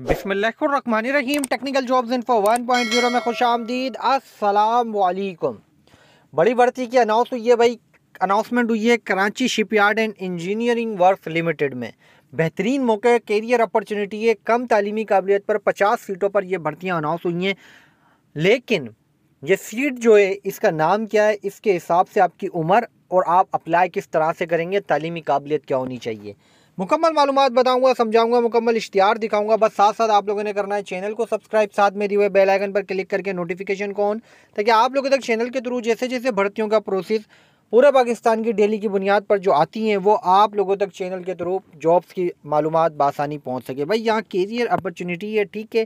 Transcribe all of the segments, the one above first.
रहीम technical jobs info one point zero में खुश आमदीद असलकुम बड़ी भर्ती की अनाउंस हुई है भाई अनाउंसमेंट हुई है Karachi shipyard and engineering work limited में बेहतरीन मौके कैरियर अपॉर्चुनिटी है कम तालीमी काबिलियत पर पचास सीटों पर यह भर्तियाँ अनाउंस हुई हैं लेकिन ये सीट जो है इसका नाम क्या है इसके हिसाब से आपकी उम्र और आप अप्लाई किस तरह से करेंगे तालीमी काबिलियत क्या होनी चाहिए मुकम्मल मालूम बताऊंगा समझाऊंगा मुकम्मल इश्तिहार दिखाऊंगा बस साथ साथ आप लोगों ने करना है चैनल को सब्सक्राइब साथ में दिए हुए बेल आइकन पर क्लिक करके नोटिफिकेशन को ऑन ताकि आप लोगों तक चैनल के थ्रू जैसे जैसे भर्तियों का प्रोसेस पूरे पाकिस्तान की डेली की बुनियाद पर जो आती हैं वो आप लोगों तक चैनल के थ्रू जॉब्स की मालूम बासानी पहुँच सके भाई यहाँ केरियर अपॉर्चुनिटी है ठीक है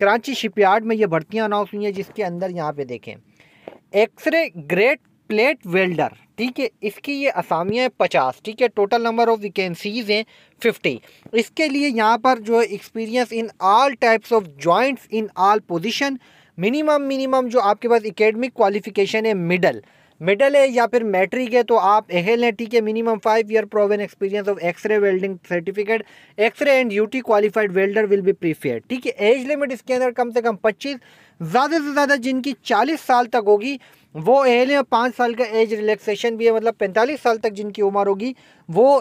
कराची शिपयार्ड में ये भर्तियाँ अनाउंस हुई हैं जिसके अंदर यहाँ पर देखें एक्सरे ग्रेट प्लेट वेल्डर ठीक है इसकी ये असामियाँ हैं पचास ठीक है टोटल नंबर ऑफ़ वैकेंसीज हैं फिफ्टी इसके लिए यहाँ पर जो है experience in all types of joints in all position minimum minimum जो आपके पास एकेडमिक क्वालिफिकेशन है मिडल मिडल है या फिर मैट्रिक है तो आप एहल हैं ठीक है minimum five year proven experience of X-ray welding certificate X-ray and UT qualified welder will be prefer ठीक है एज लिमिट इसके अंदर कम से कम पच्चीस ज़्यादा से ज़्यादा जिनकी चालीस साल तक होगी वो एल हैं पाँच साल का एज रिलैक्सेशन भी है मतलब पैंतालीस साल तक जिनकी उम्र होगी वो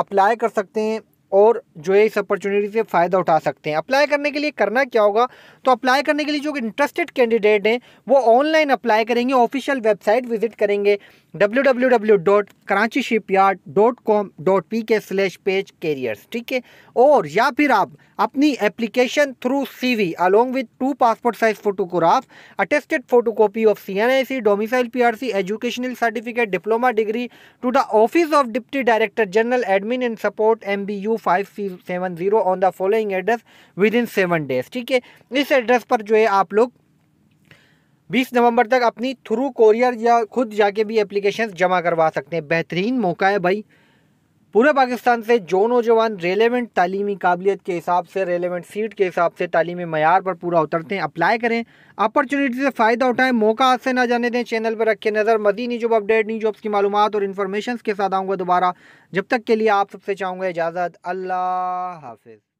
अप्लाई कर सकते हैं और जो है इस अपॉर्चुनिटी से फ़ायदा उठा सकते हैं अप्लाई करने के लिए करना क्या होगा तो अप्लाई करने के लिए जो इंटरेस्टेड कैंडिडेट हैं वो ऑनलाइन अप्लाई करेंगे ऑफिशियल वेबसाइट विजिट करेंगे W W W dot Karachi shipyard dot com dot P K slash page careers ठीक है और या फिर आप अपनी application through C V along with two passport size photograph attested photo copy of C N I C domicile P R C educational certificate diploma degree to the office of deputy director general admin and support M B U five C seven zero on the following address within seven days ठीक है इस address पर जो है आप लोग बीस नवंबर तक अपनी थ्रू कोरियर या खुद जाके भी एप्लीकेशन जमा करवा सकते हैं बेहतरीन मौका है भाई पूरे पाकिस्तान से जो नौजवान रेलेवेंट तालीमी काबिलियत के हिसाब से रेलेवेंट सीट के हिसाब से तलीमी मैार पर पूरा उतरते हैं अप्लाई करें अपॉर्चुनिटी से फ़ायदा उठाएं मौका हाथ से ना जाने दें चैनल पर रखें नज़र मदी नहीं जो अपडेट नहीं जो की मालूम और इन्फॉर्मेशन के साथ आऊँगा दोबारा जब तक के लिए आप सबसे चाहूँगा इजाज़त अल्लाह हाफिज़